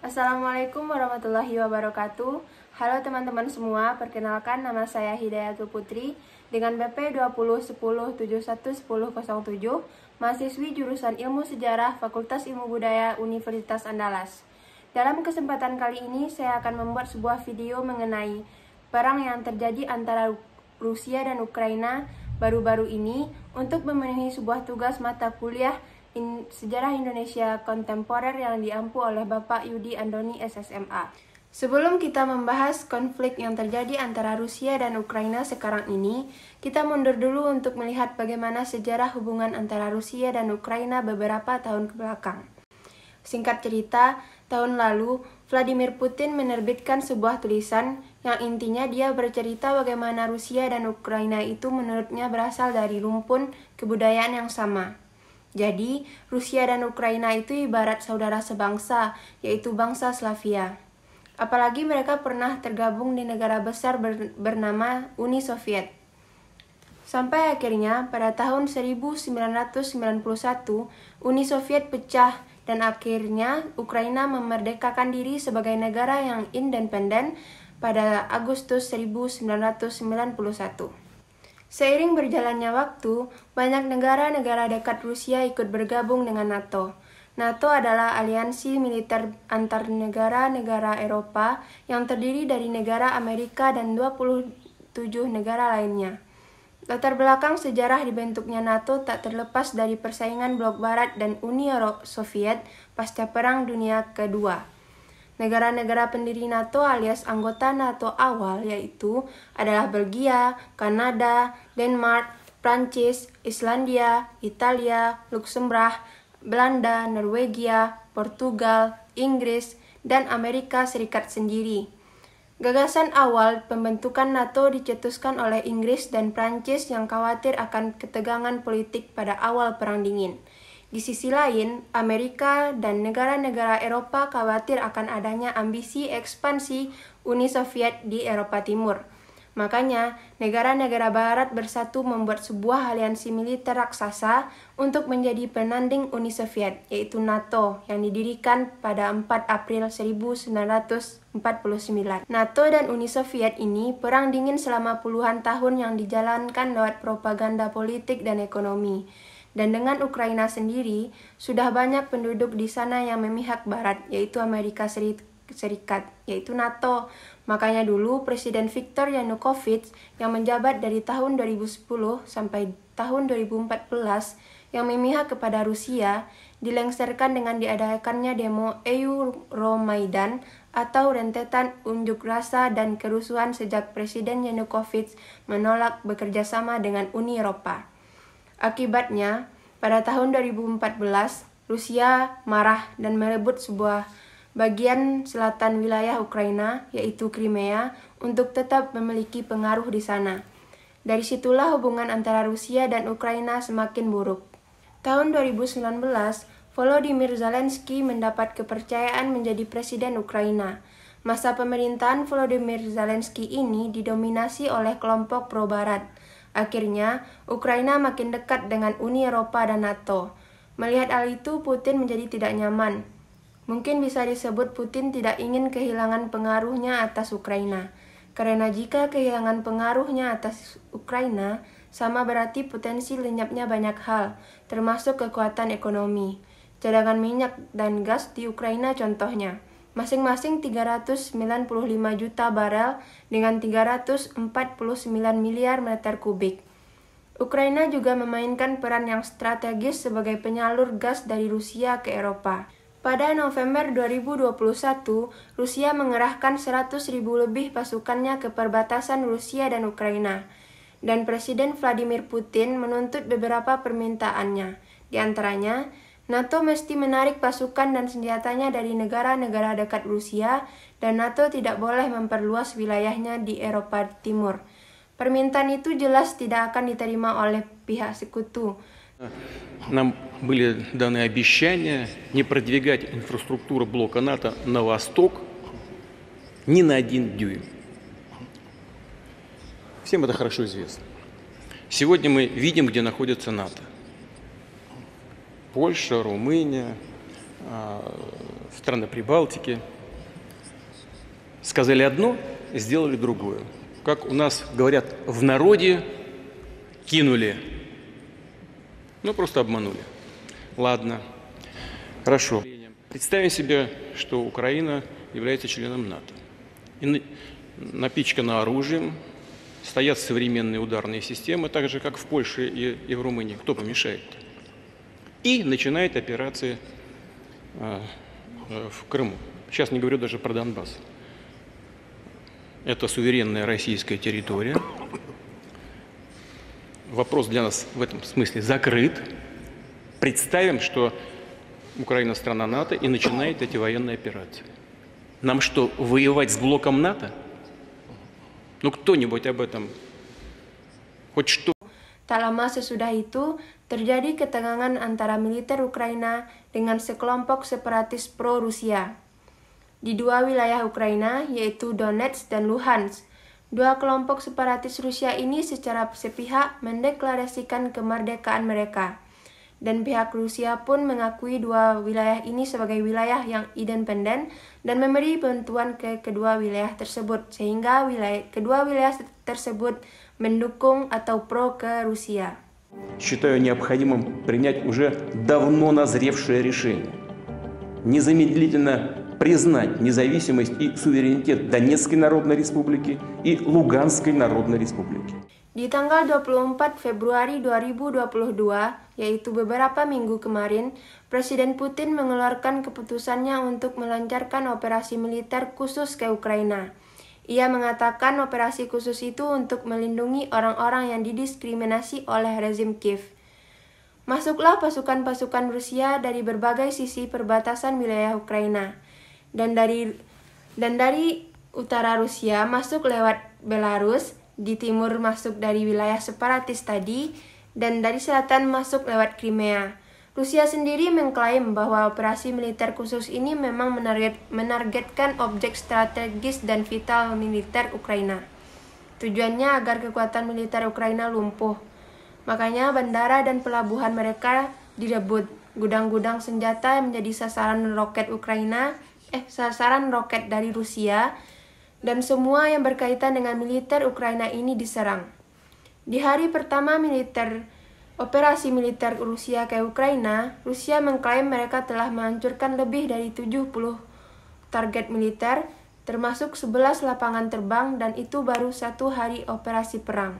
Assalamualaikum warahmatullahi wabarakatuh. Halo teman-teman semua, perkenalkan nama saya Hidayatul Putri dengan BP 2010711007, mahasiswi jurusan Ilmu Sejarah Fakultas Ilmu Budaya Universitas Andalas. Dalam kesempatan kali ini saya akan membuat sebuah video mengenai perang yang terjadi antara Rusia dan Ukraina baru-baru ini untuk memenuhi sebuah tugas mata kuliah in, Sejarah Indonesia Kontemporer yang diampu oleh Bapak Yudi Andoni SSMA. Sebelum kita membahas konflik yang terjadi antara Rusia dan Ukraina sekarang ini, kita mundur dulu untuk melihat bagaimana sejarah hubungan antara Rusia dan Ukraina beberapa tahun ke belakang. Singkat cerita, tahun lalu Vladimir Putin menerbitkan sebuah tulisan yang intinya dia bercerita bagaimana Rusia dan Ukraina itu menurutnya berasal dari rumpun kebudayaan yang sama. Jadi, Rusia dan Ukraina itu ibarat saudara sebangsa, yaitu bangsa Slavia. Apalagi mereka pernah tergabung di negara besar bernama Uni Soviet. Sampai akhirnya, pada tahun 1991, Uni Soviet pecah dan akhirnya Ukraina memerdekakan diri sebagai negara yang independen pada Agustus 1991. Seiring berjalannya waktu, banyak negara-negara dekat Rusia ikut bergabung dengan NATO. NATO adalah aliansi militer antar negara-negara Eropa yang terdiri dari negara Amerika dan 27 negara lainnya. Latar belakang sejarah dibentuknya NATO tak terlepas dari persaingan Blok Barat dan Uni Soviet pasca Perang Dunia Kedua. Negara-negara pendiri NATO alias anggota NATO awal yaitu adalah Belgia, Kanada, Denmark, Prancis, Islandia, Italia, Luksemburg, Belanda, Norwegia, Portugal, Inggris, dan Amerika Serikat sendiri. Gagasan awal pembentukan NATO dicetuskan oleh Inggris dan Prancis yang khawatir akan ketegangan politik pada awal Perang Dingin. Di sisi lain, Amerika dan negara-negara Eropa khawatir akan adanya ambisi ekspansi Uni Soviet di Eropa Timur. Makanya, negara-negara Barat bersatu membuat sebuah aliansi militer raksasa untuk menjadi penanding Uni Soviet, yaitu NATO, yang didirikan pada 4 April 1949. NATO dan Uni Soviet ini perang dingin selama puluhan tahun yang dijalankan lewat propaganda politik dan ekonomi. Dan dengan Ukraina sendiri, sudah banyak penduduk di sana yang memihak Barat, yaitu Amerika Serikat, yaitu NATO. Makanya dulu Presiden Viktor Yanukovych yang menjabat dari tahun 2010 sampai tahun 2014 yang memihak kepada Rusia dilengsarkan dengan diadakannya demo Euromaidan atau rentetan unjuk rasa dan kerusuhan sejak Presiden Yanukovych menolak bekerjasama dengan Uni Eropa. Akibatnya, pada tahun 2014, Rusia marah dan merebut sebuah bagian selatan wilayah Ukraina, yaitu Crimea, untuk tetap memiliki pengaruh di sana. Dari situlah hubungan antara Rusia dan Ukraina semakin buruk. Tahun 2019, Volodymyr Zelensky mendapat kepercayaan menjadi presiden Ukraina. Masa pemerintahan Volodymyr Zelensky ini didominasi oleh kelompok pro-barat, Akhirnya, Ukraina makin dekat dengan Uni Eropa dan NATO. Melihat hal itu, Putin menjadi tidak nyaman. Mungkin bisa disebut Putin tidak ingin kehilangan pengaruhnya atas Ukraina. Karena jika kehilangan pengaruhnya atas Ukraina, sama berarti potensi lenyapnya banyak hal, termasuk kekuatan ekonomi. Cadangan minyak dan gas di Ukraina contohnya masing-masing 395 juta barel dengan 349 miliar meter kubik. Ukraina juga memainkan peran yang strategis sebagai penyalur gas dari Rusia ke Eropa. Pada November 2021, Rusia mengerahkan 100.000 lebih pasukannya ke perbatasan Rusia dan Ukraina. Dan Presiden Vladimir Putin menuntut beberapa permintaannya, di antaranya NATO mesti menarik pasukan dan senjatanya dari negara-negara dekat Rusia dan NATO tidak boleh memperluas wilayahnya di Eropa Timur. Permintaan itu jelas tidak akan diterima oleh pihak sekutu. Нам были даны обещания не продвигать инфраструктуру блока НАТО на восток ни на один дюйм. Всем это хорошо известно. Сегодня мы видим, где находится НАТО. Польша, Румыния, а, страны Прибалтики, сказали одно, сделали другое. Как у нас говорят в народе, кинули. Ну, просто обманули. Ладно, хорошо. Представим себе, что Украина является членом НАТО. И напичкана оружием, стоят современные ударные системы, так же, как в Польше и, в Румынии. Кто помешает? -то? и начинает операции а, э, в Крыму. Сейчас не говорю даже про Донбасс. Это суверенная российская территория. Вопрос для нас в этом смысле закрыт. Представим, что Украина страна НАТО и начинает эти военные операции. Нам что, воевать с блоком НАТО? Ну кто-нибудь об этом хоть что Tak lama sesudah itu, terjadi ketegangan antara militer Ukraina dengan sekelompok separatis pro-Rusia. Di dua wilayah Ukraina, yaitu Donetsk dan Luhansk, dua kelompok separatis Rusia ini secara sepihak mendeklarasikan kemerdekaan mereka. Dan pihak Rusia pun mengakui dua wilayah ini sebagai wilayah yang independen dan memberi bantuan ke kedua wilayah tersebut, sehingga wilayah, kedua wilayah tersebut mendukung atau pro ke Rusia. Считаю необходимым принять уже давно назревшее решение. Незамедлительно признать независимость и суверенитет Донецкой Народной Республики и Луганской Народной Республики. Di tanggal 24 Februari 2022, yaitu beberapa minggu kemarin, Presiden Putin mengeluarkan keputusannya untuk melancarkan operasi militer khusus ke Ukraina. Ia mengatakan operasi khusus itu untuk melindungi orang-orang yang didiskriminasi oleh rezim Kiev. Masuklah pasukan-pasukan Rusia dari berbagai sisi perbatasan wilayah Ukraina dan dari dan dari utara Rusia masuk lewat Belarus, di timur masuk dari wilayah separatis tadi dan dari selatan masuk lewat Crimea. Rusia sendiri mengklaim bahwa operasi militer khusus ini memang menargetkan objek strategis dan vital militer Ukraina. Tujuannya agar kekuatan militer Ukraina lumpuh. Makanya bandara dan pelabuhan mereka direbut. Gudang-gudang senjata yang menjadi sasaran roket Ukraina, eh sasaran roket dari Rusia, dan semua yang berkaitan dengan militer Ukraina ini diserang. Di hari pertama militer operasi militer Rusia ke Ukraina, Rusia mengklaim mereka telah menghancurkan lebih dari 70 target militer, termasuk 11 lapangan terbang dan itu baru satu hari operasi perang.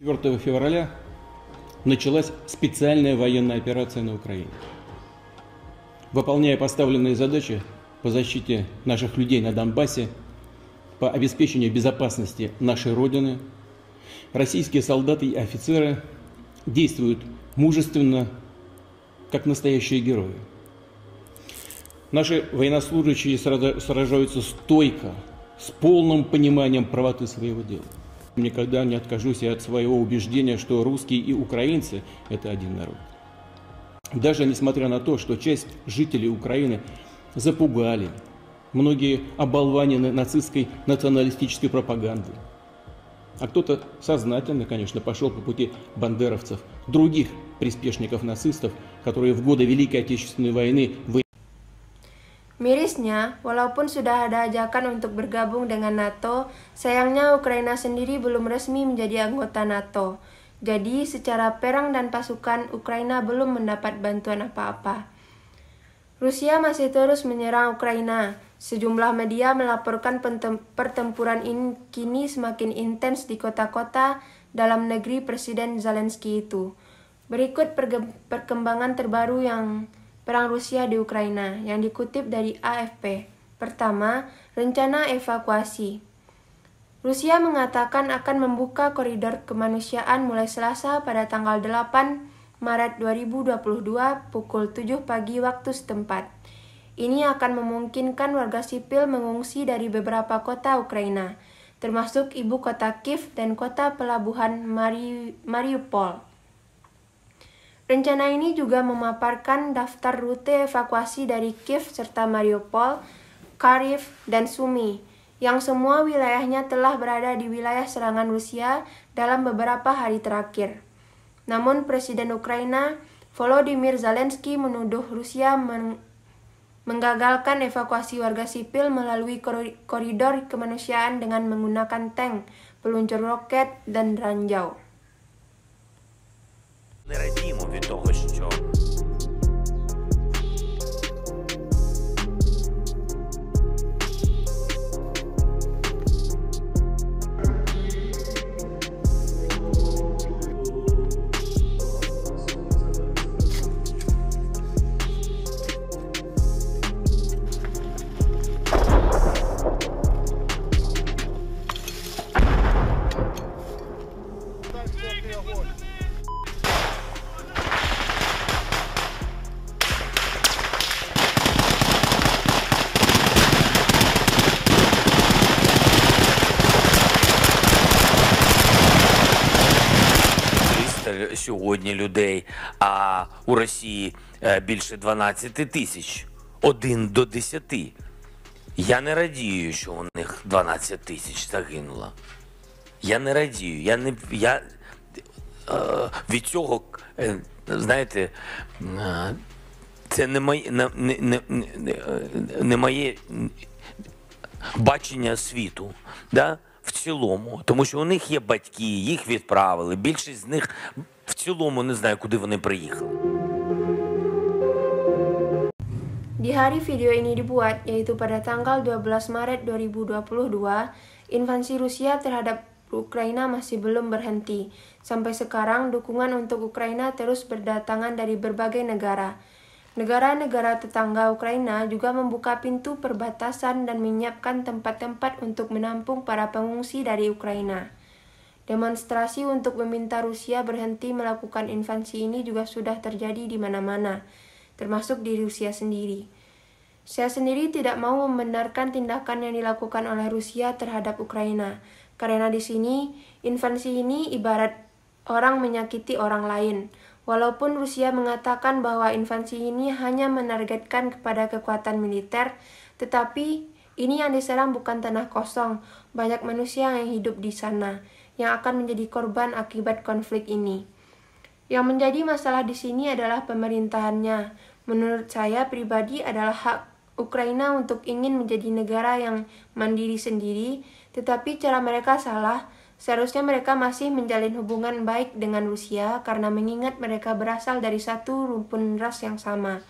4 февраля началась специальная военная операция на Украине. Выполняя поставленные задачи по защите наших людей на Донбассе, по обеспечению безопасности нашей Родины, российские солдаты и офицеры действуют мужественно, как настоящие герои. Наши военнослужащие сражаются стойко, с полным пониманием правоты своего дела. Никогда не откажусь я от своего убеждения, что русские и украинцы – это один народ. Даже несмотря на то, что часть жителей Украины запугали, многие оболванены нацистской националистической пропагандой – а кто-то сознательно, конечно, пошел по пути бандеровцев, других приспешников нацистов, которые в годы Великой Отечественной войны вы... Mirisnya, walaupun sudah ada ajakan untuk bergabung dengan NATO, sayangnya Ukraina sendiri belum resmi menjadi anggota NATO. Jadi, secara perang dan pasukan, Ukraina belum mendapat bantuan apa-apa. Rusia masih terus menyerang Ukraina, Sejumlah media melaporkan pertempuran ini kini semakin intens di kota-kota dalam negeri Presiden Zelensky itu. Berikut perkembangan terbaru yang perang Rusia di Ukraina yang dikutip dari AFP. Pertama, rencana evakuasi. Rusia mengatakan akan membuka koridor kemanusiaan mulai Selasa pada tanggal 8 Maret 2022 pukul 7 pagi waktu setempat ini akan memungkinkan warga sipil mengungsi dari beberapa kota Ukraina, termasuk ibu kota Kiev dan kota pelabuhan Mari Mariupol. Rencana ini juga memaparkan daftar rute evakuasi dari Kiev serta Mariupol, Kharkiv, dan Sumi, yang semua wilayahnya telah berada di wilayah serangan Rusia dalam beberapa hari terakhir. Namun Presiden Ukraina Volodymyr Zelensky menuduh Rusia menggagalkan evakuasi warga sipil melalui koridor kemanusiaan dengan menggunakan tank, peluncur roket, dan ranjau. сьогодні людей, а у Росії е, більше 12 тисяч, один до 10. Я не радію, що у них 12 тисяч загинуло. Я не радію. Я не я е, від цього, е, знаєте, е, це не моє не, не, не, не е, моє бачення світу. Да? В цілому, тому що у них є батьки, їх відправили. Більшість з них цілому не знаю, куди вони приїхали. Di hari video ini dibuat, yaitu pada tanggal 12 Maret 2022, invasi Rusia terhadap Ukraina masih belum berhenti. Sampai sekarang, dukungan untuk Ukraina terus berdatangan dari berbagai negara. Negara-negara tetangga Ukraina juga membuka pintu perbatasan dan menyiapkan tempat-tempat untuk menampung para pengungsi dari Ukraina. Demonstrasi untuk meminta Rusia berhenti melakukan invasi ini juga sudah terjadi di mana-mana, termasuk di Rusia sendiri. Saya sendiri tidak mau membenarkan tindakan yang dilakukan oleh Rusia terhadap Ukraina, karena di sini invasi ini ibarat orang menyakiti orang lain. Walaupun Rusia mengatakan bahwa invasi ini hanya menargetkan kepada kekuatan militer, tetapi ini yang diserang bukan tanah kosong, banyak manusia yang hidup di sana yang akan menjadi korban akibat konflik ini. Yang menjadi masalah di sini adalah pemerintahannya. Menurut saya pribadi adalah hak Ukraina untuk ingin menjadi negara yang mandiri sendiri, tetapi cara mereka salah. Seharusnya mereka masih menjalin hubungan baik dengan Rusia karena mengingat mereka berasal dari satu rumpun ras yang sama.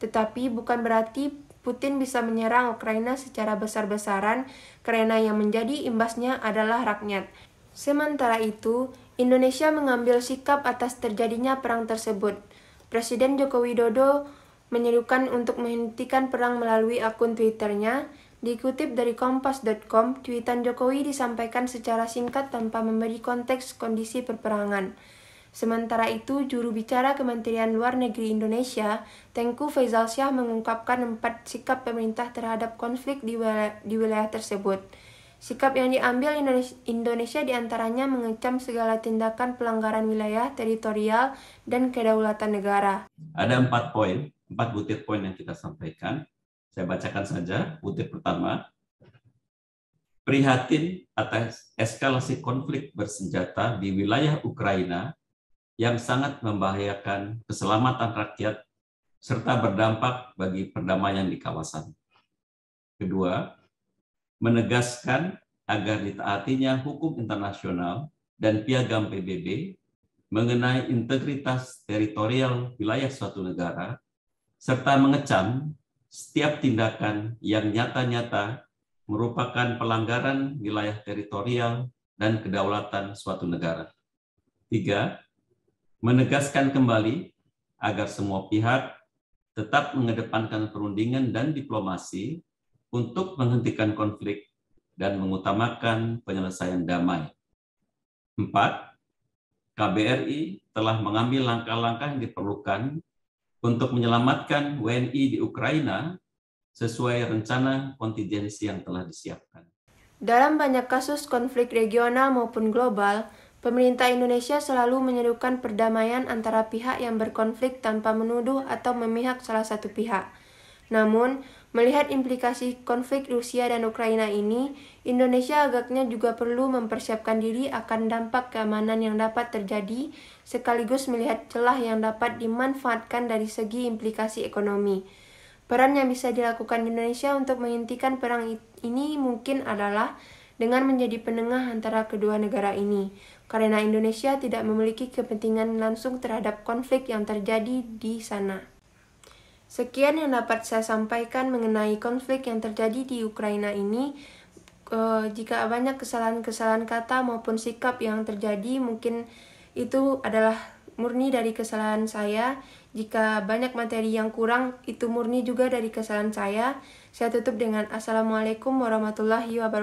Tetapi bukan berarti Putin bisa menyerang Ukraina secara besar-besaran karena yang menjadi imbasnya adalah rakyat. Sementara itu, Indonesia mengambil sikap atas terjadinya perang tersebut. Presiden Joko Widodo menyerukan untuk menghentikan perang melalui akun Twitternya. Dikutip dari kompas.com, cuitan Jokowi disampaikan secara singkat tanpa memberi konteks kondisi perperangan. Sementara itu, juru bicara Kementerian Luar Negeri Indonesia, Tengku Faisal Syah mengungkapkan empat sikap pemerintah terhadap konflik di wilayah, di wilayah tersebut. Sikap yang diambil Indonesia diantaranya mengecam segala tindakan pelanggaran wilayah, teritorial, dan kedaulatan negara. Ada empat poin, empat butir poin yang kita sampaikan. Saya bacakan saja butir pertama. Prihatin atas eskalasi konflik bersenjata di wilayah Ukraina yang sangat membahayakan keselamatan rakyat serta berdampak bagi perdamaian di kawasan. Kedua, menegaskan agar ditaatinya hukum internasional dan piagam PBB mengenai integritas teritorial wilayah suatu negara, serta mengecam setiap tindakan yang nyata-nyata merupakan pelanggaran wilayah teritorial dan kedaulatan suatu negara. Tiga, menegaskan kembali agar semua pihak tetap mengedepankan perundingan dan diplomasi untuk menghentikan konflik dan mengutamakan penyelesaian damai. Empat, KBRI telah mengambil langkah-langkah yang diperlukan untuk menyelamatkan WNI di Ukraina sesuai rencana kontingensi yang telah disiapkan. Dalam banyak kasus konflik regional maupun global, pemerintah Indonesia selalu menyerukan perdamaian antara pihak yang berkonflik tanpa menuduh atau memihak salah satu pihak. Namun, Melihat implikasi konflik Rusia dan Ukraina ini, Indonesia agaknya juga perlu mempersiapkan diri akan dampak keamanan yang dapat terjadi, sekaligus melihat celah yang dapat dimanfaatkan dari segi implikasi ekonomi. Peran yang bisa dilakukan Indonesia untuk menghentikan perang ini mungkin adalah dengan menjadi penengah antara kedua negara ini, karena Indonesia tidak memiliki kepentingan langsung terhadap konflik yang terjadi di sana. Sekian yang dapat saya sampaikan mengenai konflik yang terjadi di Ukraina ini. E, jika banyak kesalahan-kesalahan kata maupun sikap yang terjadi, mungkin itu adalah murni dari kesalahan saya. Jika banyak materi yang kurang, itu murni juga dari kesalahan saya. Saya tutup dengan Assalamualaikum warahmatullahi wabarakatuh.